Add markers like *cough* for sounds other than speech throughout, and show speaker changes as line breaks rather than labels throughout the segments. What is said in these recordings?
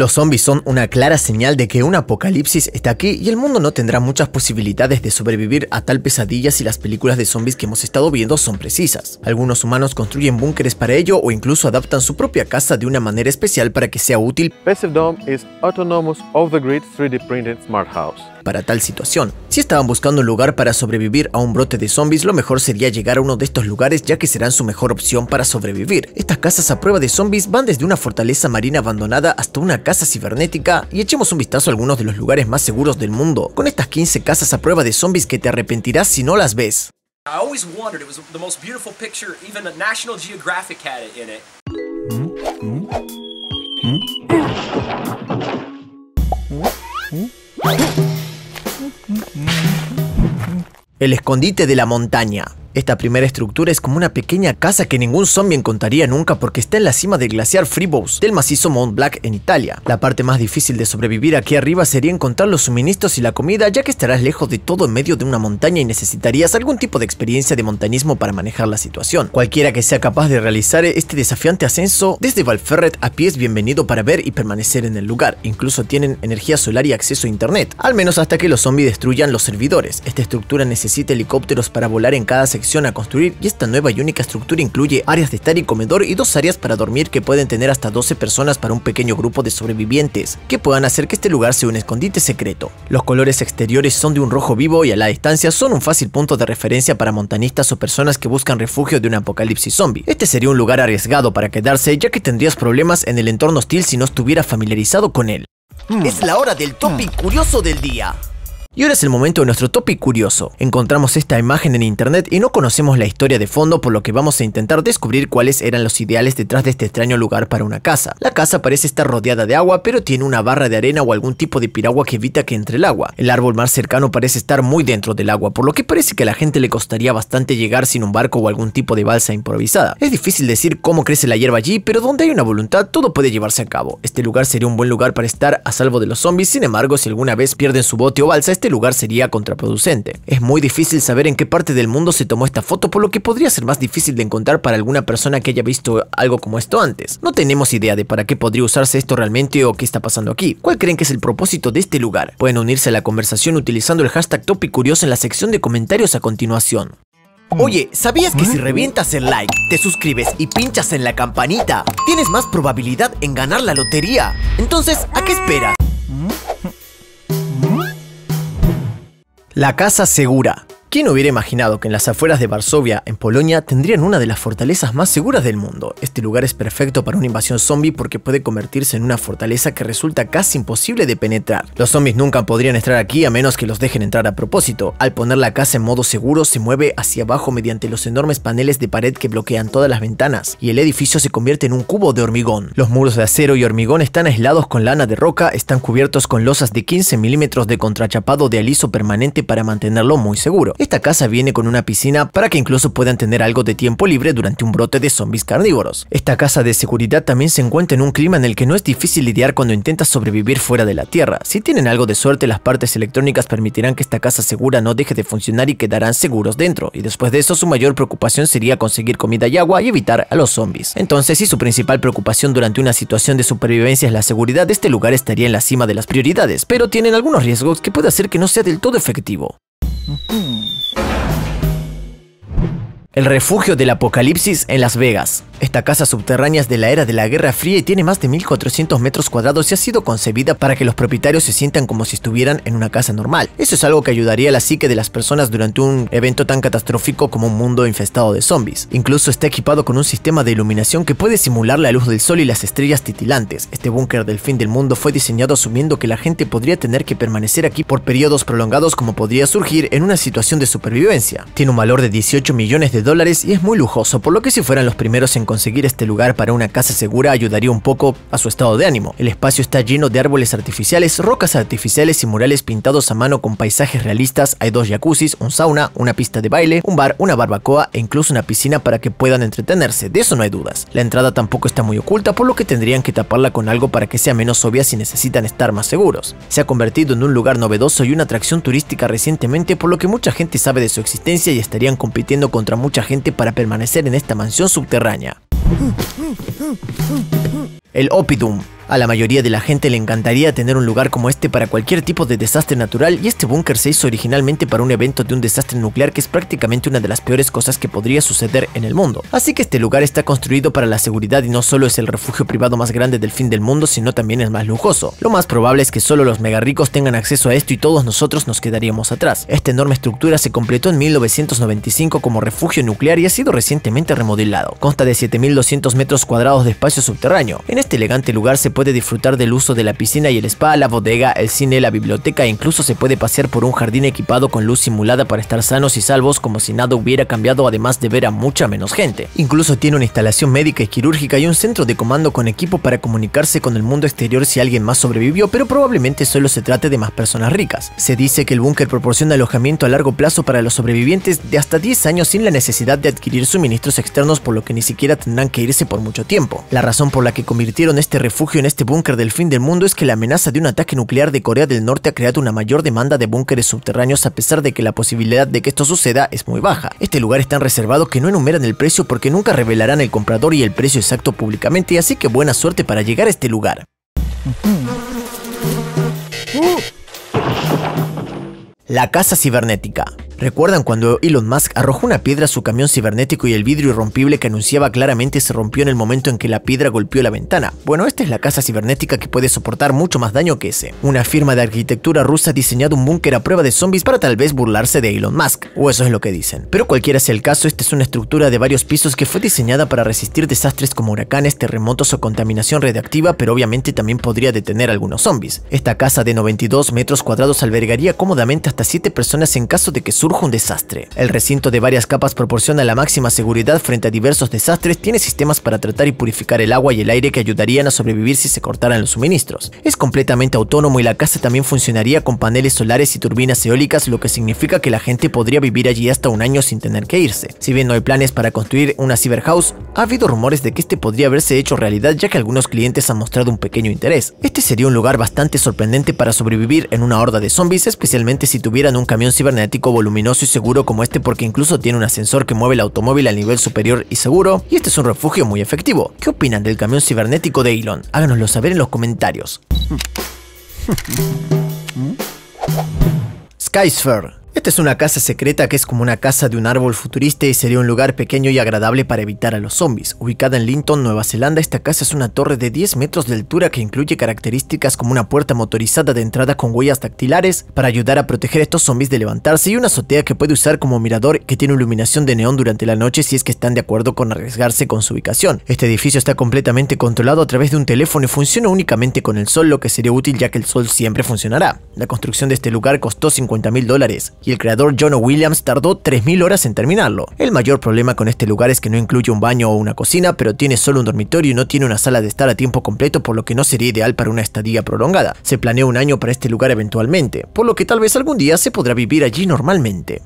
Los zombies son una clara señal de que un apocalipsis está aquí y el mundo no tendrá muchas posibilidades de sobrevivir a tal pesadilla si las películas de zombies que hemos estado viendo son precisas. Algunos humanos construyen búnkeres para ello o incluso adaptan su propia casa de una manera especial para que sea útil. autonomous the 3D smart house para tal situación. Si estaban buscando un lugar para sobrevivir a un brote de zombies, lo mejor sería llegar a uno de estos lugares ya que serán su mejor opción para sobrevivir. Estas casas a prueba de zombies van desde una fortaleza marina abandonada hasta una casa cibernética y echemos un vistazo a algunos de los lugares más seguros del mundo, con estas 15 casas a prueba de zombies que te arrepentirás si no las ves. el escondite de la montaña. Esta primera estructura es como una pequeña casa que ningún zombie encontraría nunca porque está en la cima del glaciar Freebows del macizo Mount Black en Italia. La parte más difícil de sobrevivir aquí arriba sería encontrar los suministros y la comida ya que estarás lejos de todo en medio de una montaña y necesitarías algún tipo de experiencia de montañismo para manejar la situación. Cualquiera que sea capaz de realizar este desafiante ascenso desde Valferret a pie es bienvenido para ver y permanecer en el lugar. Incluso tienen energía solar y acceso a internet, al menos hasta que los zombies destruyan los servidores. Esta estructura necesita helicópteros para volar en cada sección a construir y esta nueva y única estructura incluye áreas de estar y comedor y dos áreas para dormir que pueden tener hasta 12 personas para un pequeño grupo de sobrevivientes, que puedan hacer que este lugar sea un escondite secreto. Los colores exteriores son de un rojo vivo y a la distancia son un fácil punto de referencia para montanistas o personas que buscan refugio de un apocalipsis zombie. Este sería un lugar arriesgado para quedarse ya que tendrías problemas en el entorno hostil si no estuviera familiarizado con él. Hmm. Es la hora del topic curioso del día. Y ahora es el momento de nuestro topic curioso. Encontramos esta imagen en internet y no conocemos la historia de fondo por lo que vamos a intentar descubrir cuáles eran los ideales detrás de este extraño lugar para una casa. La casa parece estar rodeada de agua pero tiene una barra de arena o algún tipo de piragua que evita que entre el agua. El árbol más cercano parece estar muy dentro del agua por lo que parece que a la gente le costaría bastante llegar sin un barco o algún tipo de balsa improvisada. Es difícil decir cómo crece la hierba allí pero donde hay una voluntad todo puede llevarse a cabo. Este lugar sería un buen lugar para estar a salvo de los zombies sin embargo si alguna vez pierden su bote o balsa este lugar sería contraproducente. Es muy difícil saber en qué parte del mundo se tomó esta foto, por lo que podría ser más difícil de encontrar para alguna persona que haya visto algo como esto antes. No tenemos idea de para qué podría usarse esto realmente o qué está pasando aquí. ¿Cuál creen que es el propósito de este lugar? Pueden unirse a la conversación utilizando el hashtag #TopiCurioso en la sección de comentarios a continuación. Oye, ¿sabías que si mm. revientas el like, te suscribes y pinchas en la campanita, tienes más probabilidad en ganar la lotería? Entonces, ¿a qué esperas? Mm. La Casa Segura, ¿Quién hubiera imaginado que en las afueras de Varsovia, en Polonia, tendrían una de las fortalezas más seguras del mundo? Este lugar es perfecto para una invasión zombie porque puede convertirse en una fortaleza que resulta casi imposible de penetrar. Los zombies nunca podrían estar aquí a menos que los dejen entrar a propósito. Al poner la casa en modo seguro, se mueve hacia abajo mediante los enormes paneles de pared que bloquean todas las ventanas, y el edificio se convierte en un cubo de hormigón. Los muros de acero y hormigón están aislados con lana de roca, están cubiertos con losas de 15 milímetros de contrachapado de aliso permanente para mantenerlo muy seguro. Esta casa viene con una piscina para que incluso puedan tener algo de tiempo libre durante un brote de zombies carnívoros. Esta casa de seguridad también se encuentra en un clima en el que no es difícil lidiar cuando intentas sobrevivir fuera de la Tierra. Si tienen algo de suerte, las partes electrónicas permitirán que esta casa segura no deje de funcionar y quedarán seguros dentro, y después de eso su mayor preocupación sería conseguir comida y agua y evitar a los zombies. Entonces, si su principal preocupación durante una situación de supervivencia es la seguridad, este lugar estaría en la cima de las prioridades, pero tienen algunos riesgos que puede hacer que no sea del todo efectivo. 嗯 El refugio del apocalipsis en Las Vegas. Esta casa subterránea es de la era de la Guerra Fría y tiene más de 1400 metros cuadrados y ha sido concebida para que los propietarios se sientan como si estuvieran en una casa normal. Eso es algo que ayudaría a la psique de las personas durante un evento tan catastrófico como un mundo infestado de zombies. Incluso está equipado con un sistema de iluminación que puede simular la luz del sol y las estrellas titilantes. Este búnker del fin del mundo fue diseñado asumiendo que la gente podría tener que permanecer aquí por periodos prolongados como podría surgir en una situación de supervivencia. Tiene un valor de 18 millones de dólares y es muy lujoso, por lo que si fueran los primeros en conseguir este lugar para una casa segura ayudaría un poco a su estado de ánimo. El espacio está lleno de árboles artificiales, rocas artificiales y murales pintados a mano con paisajes realistas, hay dos jacuzzis, un sauna, una pista de baile, un bar, una barbacoa e incluso una piscina para que puedan entretenerse, de eso no hay dudas. La entrada tampoco está muy oculta, por lo que tendrían que taparla con algo para que sea menos obvia si necesitan estar más seguros. Se ha convertido en un lugar novedoso y una atracción turística recientemente, por lo que mucha gente sabe de su existencia y estarían compitiendo contra muchos gente para permanecer en esta mansión subterránea. El Opidum a la mayoría de la gente le encantaría tener un lugar como este para cualquier tipo de desastre natural y este búnker se hizo originalmente para un evento de un desastre nuclear que es prácticamente una de las peores cosas que podría suceder en el mundo. Así que este lugar está construido para la seguridad y no solo es el refugio privado más grande del fin del mundo, sino también el más lujoso. Lo más probable es que solo los mega ricos tengan acceso a esto y todos nosotros nos quedaríamos atrás. Esta enorme estructura se completó en 1995 como refugio nuclear y ha sido recientemente remodelado. Consta de 7200 metros cuadrados de espacio subterráneo. En este elegante lugar se puede puede disfrutar del uso de la piscina y el spa, la bodega, el cine, la biblioteca e incluso se puede pasear por un jardín equipado con luz simulada para estar sanos y salvos como si nada hubiera cambiado además de ver a mucha menos gente. Incluso tiene una instalación médica y quirúrgica y un centro de comando con equipo para comunicarse con el mundo exterior si alguien más sobrevivió, pero probablemente solo se trate de más personas ricas. Se dice que el búnker proporciona alojamiento a largo plazo para los sobrevivientes de hasta 10 años sin la necesidad de adquirir suministros externos por lo que ni siquiera tendrán que irse por mucho tiempo. La razón por la que convirtieron este refugio en este búnker del fin del mundo es que la amenaza de un ataque nuclear de Corea del Norte ha creado una mayor demanda de búnkeres subterráneos a pesar de que la posibilidad de que esto suceda es muy baja. Este lugar es tan reservado que no enumeran el precio porque nunca revelarán el comprador y el precio exacto públicamente, así que buena suerte para llegar a este lugar. La casa cibernética. ¿Recuerdan cuando Elon Musk arrojó una piedra a su camión cibernético y el vidrio irrompible que anunciaba claramente se rompió en el momento en que la piedra golpeó la ventana? Bueno, esta es la casa cibernética que puede soportar mucho más daño que ese. Una firma de arquitectura rusa ha diseñado un búnker a prueba de zombies para tal vez burlarse de Elon Musk, o eso es lo que dicen. Pero cualquiera sea el caso, esta es una estructura de varios pisos que fue diseñada para resistir desastres como huracanes, terremotos o contaminación radiactiva, pero obviamente también podría detener algunos zombies. Esta casa de 92 metros cuadrados albergaría cómodamente hasta 7 personas en caso de que su un desastre. El recinto de varias capas proporciona la máxima seguridad frente a diversos desastres, tiene sistemas para tratar y purificar el agua y el aire que ayudarían a sobrevivir si se cortaran los suministros. Es completamente autónomo y la casa también funcionaría con paneles solares y turbinas eólicas, lo que significa que la gente podría vivir allí hasta un año sin tener que irse. Si bien no hay planes para construir una cyberhouse, ha habido rumores de que este podría haberse hecho realidad ya que algunos clientes han mostrado un pequeño interés. Este sería un lugar bastante sorprendente para sobrevivir en una horda de zombies, especialmente si tuvieran un camión cibernético voluminoso no soy seguro como este porque incluso tiene un ascensor que mueve el automóvil al nivel superior y seguro, y este es un refugio muy efectivo. ¿Qué opinan del camión cibernético de Elon? Háganoslo saber en los comentarios. *laughs* Skysphere esta es una casa secreta que es como una casa de un árbol futurista y sería un lugar pequeño y agradable para evitar a los zombies. Ubicada en Linton, Nueva Zelanda, esta casa es una torre de 10 metros de altura que incluye características como una puerta motorizada de entrada con huellas dactilares para ayudar a proteger a estos zombies de levantarse y una azotea que puede usar como mirador que tiene iluminación de neón durante la noche si es que están de acuerdo con arriesgarse con su ubicación. Este edificio está completamente controlado a través de un teléfono y funciona únicamente con el sol, lo que sería útil ya que el sol siempre funcionará. La construcción de este lugar costó 50 mil dólares y el creador John Williams tardó 3.000 horas en terminarlo. El mayor problema con este lugar es que no incluye un baño o una cocina, pero tiene solo un dormitorio y no tiene una sala de estar a tiempo completo, por lo que no sería ideal para una estadía prolongada. Se planeó un año para este lugar eventualmente, por lo que tal vez algún día se podrá vivir allí normalmente.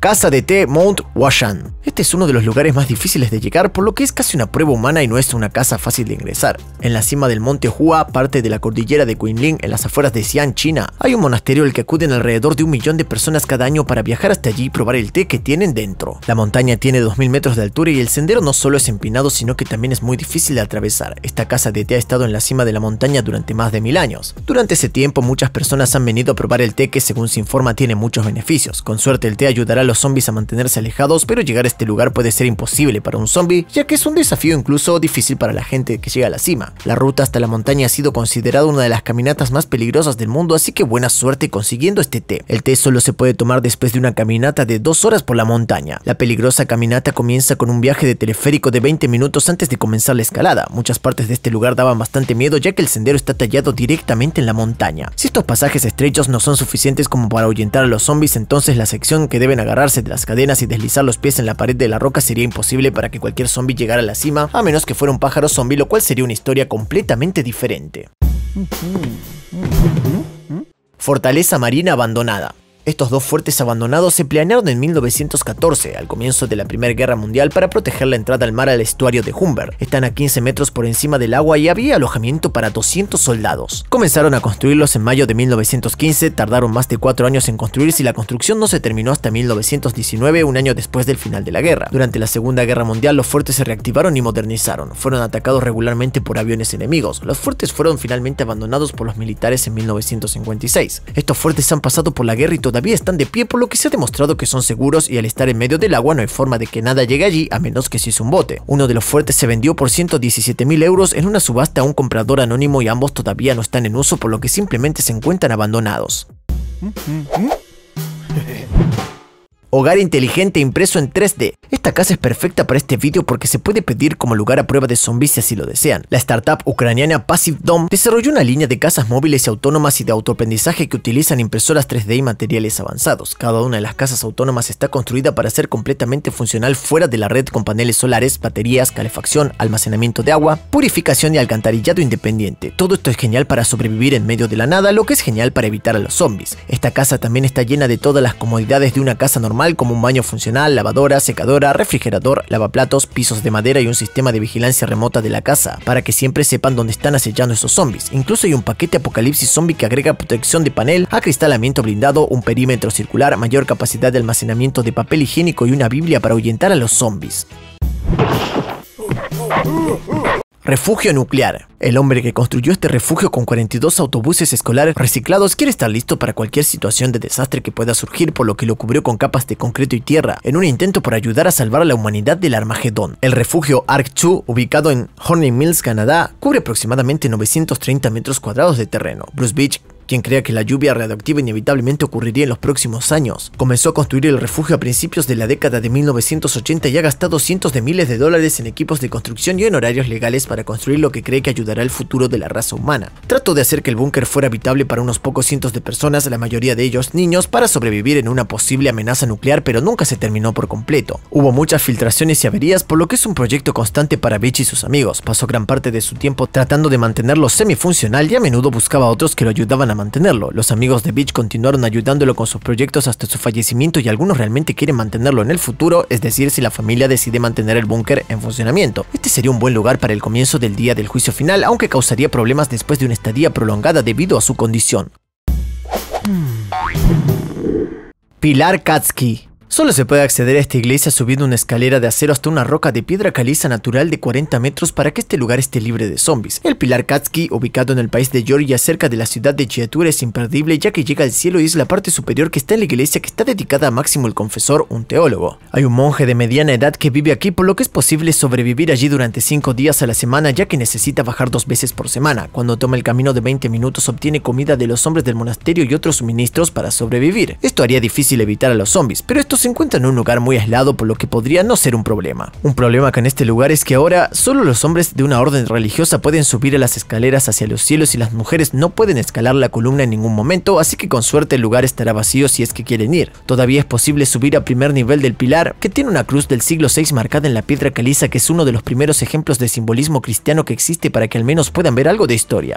Casa de Té Mount Washan. Este es uno de los lugares más difíciles de llegar, por lo que es casi una prueba humana y no es una casa fácil de ingresar. En la cima del monte Hua, parte de la cordillera de Guilin, en las afueras de Xi'an, China, hay un monasterio al que acuden alrededor de un millón de personas cada año para viajar hasta allí y probar el té que tienen dentro. La montaña tiene 2000 metros de altura y el sendero no solo es empinado, sino que también es muy difícil de atravesar. Esta casa de té ha estado en la cima de la montaña durante más de mil años. Durante ese tiempo, muchas personas han venido a probar el té que, según se informa, tiene muchos beneficios. Con suerte, el té ayudará a los zombies a mantenerse alejados, pero llegar a este lugar puede ser imposible para un zombie, ya que es un desafío incluso difícil para la gente que llega a la cima. La ruta hasta la montaña ha sido considerada una de las caminatas más peligrosas del mundo, así que buena suerte consiguiendo este té. El té solo se puede tomar después de una caminata de dos horas por la montaña. La peligrosa caminata comienza con un viaje de teleférico de 20 minutos antes de comenzar la escalada. Muchas partes de este lugar daban bastante miedo ya que el sendero está tallado directamente en la montaña. Si estos pasajes estrechos no son suficientes como para ahuyentar a los zombies, entonces la sección que deben agarrar de las cadenas y deslizar los pies en la pared de la roca sería imposible para que cualquier zombie llegara a la cima, a menos que fuera un pájaro zombie, lo cual sería una historia completamente diferente. Fortaleza marina abandonada. Estos dos fuertes abandonados se planearon en 1914, al comienzo de la Primera Guerra Mundial, para proteger la entrada al mar al estuario de Humber. Están a 15 metros por encima del agua y había alojamiento para 200 soldados. Comenzaron a construirlos en mayo de 1915, tardaron más de 4 años en construirse y la construcción no se terminó hasta 1919, un año después del final de la guerra. Durante la Segunda Guerra Mundial los fuertes se reactivaron y modernizaron, fueron atacados regularmente por aviones enemigos. Los fuertes fueron finalmente abandonados por los militares en 1956. Estos fuertes han pasado por la guerra y todavía están de pie por lo que se ha demostrado que son seguros y al estar en medio del agua no hay forma de que nada llegue allí a menos que si es un bote. Uno de los fuertes se vendió por 117 mil euros en una subasta a un comprador anónimo y ambos todavía no están en uso por lo que simplemente se encuentran abandonados. *laughs* ¿Eh? Hogar inteligente impreso en 3D. Esta casa es perfecta para este vídeo porque se puede pedir como lugar a prueba de zombies si así lo desean. La startup ucraniana Passive Dom desarrolló una línea de casas móviles y autónomas y de autoaprendizaje que utilizan impresoras 3D y materiales avanzados. Cada una de las casas autónomas está construida para ser completamente funcional fuera de la red con paneles solares, baterías, calefacción, almacenamiento de agua, purificación y alcantarillado independiente. Todo esto es genial para sobrevivir en medio de la nada, lo que es genial para evitar a los zombies. Esta casa también está llena de todas las comodidades de una casa normal como un baño funcional, lavadora, secadora, refrigerador, lavaplatos, pisos de madera y un sistema de vigilancia remota de la casa, para que siempre sepan dónde están acechando esos zombies. Incluso hay un paquete apocalipsis zombie que agrega protección de panel, acristalamiento blindado, un perímetro circular, mayor capacidad de almacenamiento de papel higiénico y una biblia para ahuyentar a los zombies. Refugio nuclear. El hombre que construyó este refugio con 42 autobuses escolares reciclados quiere estar listo para cualquier situación de desastre que pueda surgir, por lo que lo cubrió con capas de concreto y tierra, en un intento por ayudar a salvar a la humanidad del Armagedón. El refugio Ark-2, ubicado en Horning Mills, Canadá, cubre aproximadamente 930 metros cuadrados de terreno. Bruce Beach quien creía que la lluvia radioactiva inevitablemente ocurriría en los próximos años. Comenzó a construir el refugio a principios de la década de 1980 y ha gastado cientos de miles de dólares en equipos de construcción y en horarios legales para construir lo que cree que ayudará al futuro de la raza humana. Trató de hacer que el búnker fuera habitable para unos pocos cientos de personas, la mayoría de ellos niños, para sobrevivir en una posible amenaza nuclear, pero nunca se terminó por completo. Hubo muchas filtraciones y averías, por lo que es un proyecto constante para Beach y sus amigos. Pasó gran parte de su tiempo tratando de mantenerlo semifuncional y a menudo buscaba a otros que lo ayudaban a mantenerlo. Los amigos de Beach continuaron ayudándolo con sus proyectos hasta su fallecimiento y algunos realmente quieren mantenerlo en el futuro, es decir, si la familia decide mantener el búnker en funcionamiento. Este sería un buen lugar para el comienzo del día del juicio final, aunque causaría problemas después de una estadía prolongada debido a su condición. Hmm. Pilar Katsky Solo se puede acceder a esta iglesia subiendo una escalera de acero hasta una roca de piedra caliza natural de 40 metros para que este lugar esté libre de zombies. El pilar Katsky, ubicado en el país de Georgia cerca de la ciudad de Chiatura, es imperdible ya que llega al cielo y es la parte superior que está en la iglesia que está dedicada a Máximo el Confesor, un teólogo. Hay un monje de mediana edad que vive aquí por lo que es posible sobrevivir allí durante 5 días a la semana ya que necesita bajar dos veces por semana. Cuando toma el camino de 20 minutos obtiene comida de los hombres del monasterio y otros suministros para sobrevivir. Esto haría difícil evitar a los zombies, pero esto se encuentra en un lugar muy aislado por lo que podría no ser un problema. Un problema que en este lugar es que ahora solo los hombres de una orden religiosa pueden subir a las escaleras hacia los cielos y las mujeres no pueden escalar la columna en ningún momento, así que con suerte el lugar estará vacío si es que quieren ir. Todavía es posible subir al primer nivel del pilar, que tiene una cruz del siglo VI marcada en la piedra caliza que es uno de los primeros ejemplos de simbolismo cristiano que existe para que al menos puedan ver algo de historia.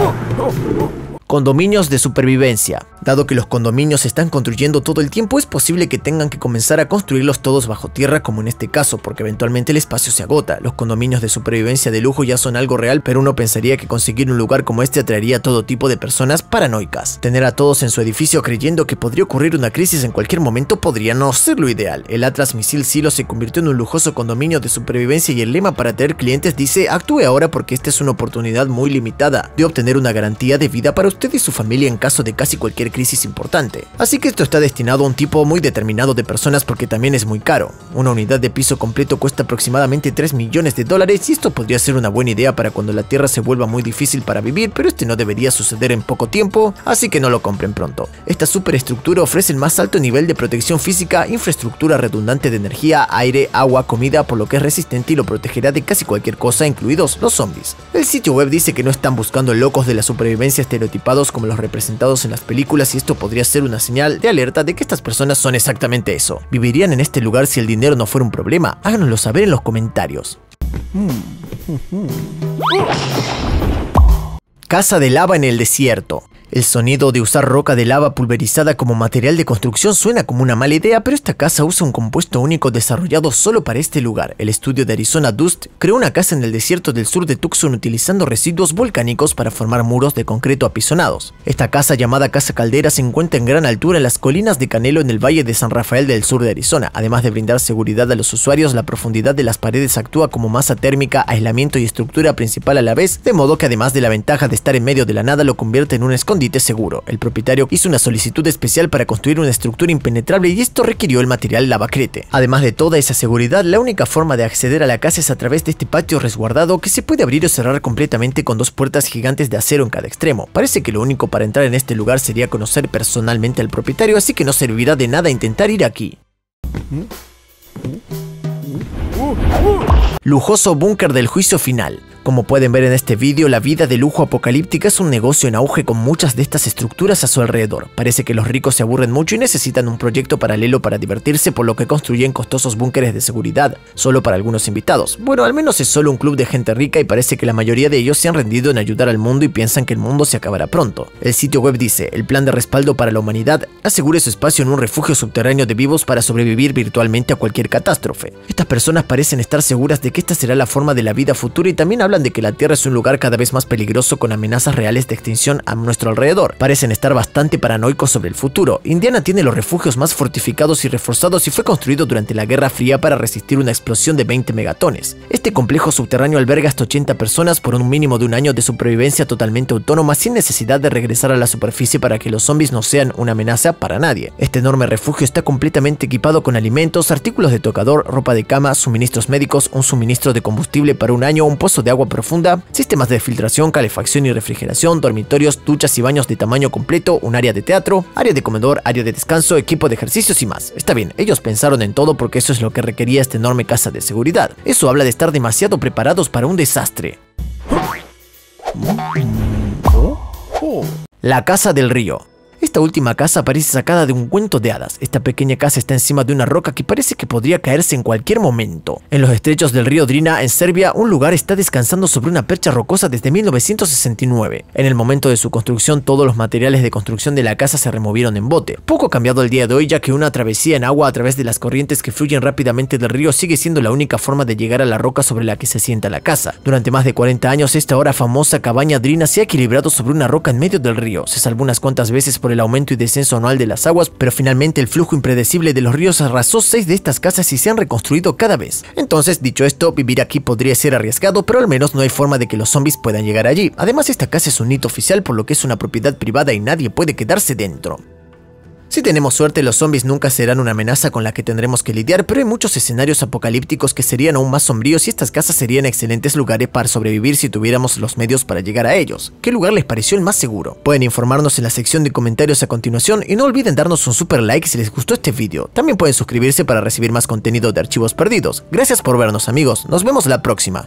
Oh, oh, oh, Condominios de supervivencia. Dado que los condominios se están construyendo todo el tiempo, es posible que tengan que comenzar a construirlos todos bajo tierra, como en este caso, porque eventualmente el espacio se agota. Los condominios de supervivencia de lujo ya son algo real, pero uno pensaría que conseguir un lugar como este atraería a todo tipo de personas paranoicas. Tener a todos en su edificio creyendo que podría ocurrir una crisis en cualquier momento podría no ser lo ideal. El Atlas Misil Silo se convirtió en un lujoso condominio de supervivencia y el lema para tener clientes dice actúe ahora porque esta es una oportunidad muy limitada de obtener una garantía de vida para usted y su familia en caso de casi cualquier crisis importante. Así que esto está destinado a un tipo muy determinado de personas porque también es muy caro. Una unidad de piso completo cuesta aproximadamente 3 millones de dólares y esto podría ser una buena idea para cuando la tierra se vuelva muy difícil para vivir, pero este no debería suceder en poco tiempo, así que no lo compren pronto. Esta superestructura ofrece el más alto nivel de protección física, infraestructura redundante de energía, aire, agua, comida, por lo que es resistente y lo protegerá de casi cualquier cosa, incluidos los zombies. El sitio web dice que no están buscando locos de la supervivencia estereotipada como los representados en las películas y esto podría ser una señal de alerta de que estas personas son exactamente eso. ¿Vivirían en este lugar si el dinero no fuera un problema? Háganoslo saber en los comentarios. Casa de lava en el desierto. El sonido de usar roca de lava pulverizada como material de construcción suena como una mala idea, pero esta casa usa un compuesto único desarrollado solo para este lugar. El estudio de Arizona Dust creó una casa en el desierto del sur de Tucson utilizando residuos volcánicos para formar muros de concreto apisonados. Esta casa llamada Casa Caldera se encuentra en gran altura en las colinas de Canelo en el Valle de San Rafael del sur de Arizona. Además de brindar seguridad a los usuarios, la profundidad de las paredes actúa como masa térmica, aislamiento y estructura principal a la vez, de modo que además de la ventaja de estar en medio de la nada lo convierte en un escondite seguro. El propietario hizo una solicitud especial para construir una estructura impenetrable y esto requirió el material lavacrete. Además de toda esa seguridad, la única forma de acceder a la casa es a través de este patio resguardado que se puede abrir o cerrar completamente con dos puertas gigantes de acero en cada extremo. Parece que lo único para entrar en este lugar sería conocer personalmente al propietario, así que no servirá de nada intentar ir aquí. Mm. Mm. Mm. Lujoso búnker del juicio final. Como pueden ver en este vídeo, la vida de lujo apocalíptica es un negocio en auge con muchas de estas estructuras a su alrededor. Parece que los ricos se aburren mucho y necesitan un proyecto paralelo para divertirse, por lo que construyen costosos búnkeres de seguridad, solo para algunos invitados. Bueno, al menos es solo un club de gente rica y parece que la mayoría de ellos se han rendido en ayudar al mundo y piensan que el mundo se acabará pronto. El sitio web dice, el plan de respaldo para la humanidad asegure su espacio en un refugio subterráneo de vivos para sobrevivir virtualmente a cualquier catástrofe. Estas personas parecen estar seguras de que esta será la forma de la vida futura y también hablan de que la Tierra es un lugar cada vez más peligroso con amenazas reales de extinción a nuestro alrededor. Parecen estar bastante paranoicos sobre el futuro. Indiana tiene los refugios más fortificados y reforzados y fue construido durante la Guerra Fría para resistir una explosión de 20 megatones. Este complejo subterráneo alberga hasta 80 personas por un mínimo de un año de supervivencia totalmente autónoma sin necesidad de regresar a la superficie para que los zombies no sean una amenaza para nadie. Este enorme refugio está completamente equipado con alimentos, artículos de tocador, ropa de cama, suministros médicos, un suministro de combustible para un año, un pozo de agua profunda, sistemas de filtración, calefacción y refrigeración, dormitorios, duchas y baños de tamaño completo, un área de teatro, área de comedor, área de descanso, equipo de ejercicios y más. Está bien, ellos pensaron en todo porque eso es lo que requería esta enorme casa de seguridad. Eso habla de estar demasiado preparados para un desastre. La Casa del Río esta última casa parece sacada de un cuento de hadas. Esta pequeña casa está encima de una roca que parece que podría caerse en cualquier momento. En los estrechos del río Drina, en Serbia, un lugar está descansando sobre una percha rocosa desde 1969. En el momento de su construcción, todos los materiales de construcción de la casa se removieron en bote. Poco cambiado el día de hoy, ya que una travesía en agua a través de las corrientes que fluyen rápidamente del río sigue siendo la única forma de llegar a la roca sobre la que se sienta la casa. Durante más de 40 años, esta ahora famosa cabaña Drina se ha equilibrado sobre una roca en medio del río. Se salvó unas cuantas veces por el aumento y descenso anual de las aguas, pero finalmente el flujo impredecible de los ríos arrasó seis de estas casas y se han reconstruido cada vez. Entonces, dicho esto, vivir aquí podría ser arriesgado, pero al menos no hay forma de que los zombies puedan llegar allí. Además, esta casa es un hito oficial por lo que es una propiedad privada y nadie puede quedarse dentro. Si tenemos suerte, los zombies nunca serán una amenaza con la que tendremos que lidiar, pero hay muchos escenarios apocalípticos que serían aún más sombríos y estas casas serían excelentes lugares para sobrevivir si tuviéramos los medios para llegar a ellos. ¿Qué lugar les pareció el más seguro? Pueden informarnos en la sección de comentarios a continuación y no olviden darnos un super like si les gustó este video. También pueden suscribirse para recibir más contenido de archivos perdidos. Gracias por vernos amigos, nos vemos la próxima.